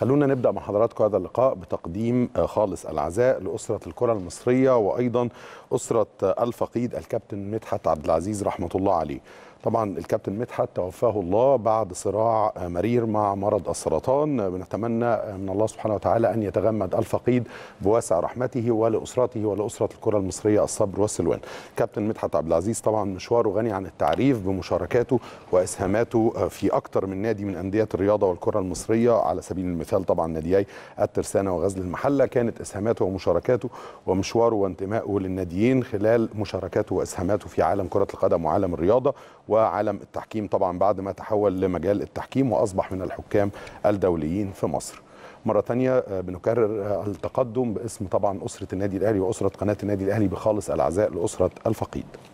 خلونا نبدا مع حضراتكم هذا اللقاء بتقديم آه، خالص العزاء لاسره الكره المصريه وايضا اسره آه، الفقيد الكابتن مدحت عبد العزيز رحمه الله عليه طبعا الكابتن مدحت توفاه الله بعد صراع مرير مع مرض السرطان بنتمنى من الله سبحانه وتعالى أن يتغمد الفقيد بواسع رحمته ولأسرته ولأسرة الكرة المصرية الصبر والسلوان كابتن مدحت عبد العزيز طبعا مشواره غني عن التعريف بمشاركاته وإسهاماته في أكثر من نادي من أندية الرياضة والكرة المصرية على سبيل المثال طبعا ناديي الترسانة وغزل المحلة كانت إسهاماته ومشاركاته ومشواره وانتمائه للناديين خلال مشاركاته وإسهاماته في عالم كرة القدم وعالم الرياضة وعالم التحكيم طبعا بعد ما تحول لمجال التحكيم وأصبح من الحكام الدوليين في مصر مرة ثانيه آه، بنكرر آه، التقدم باسم طبعا أسرة النادي الأهلي وأسرة قناة النادي الأهلي بخالص العزاء لأسرة الفقيد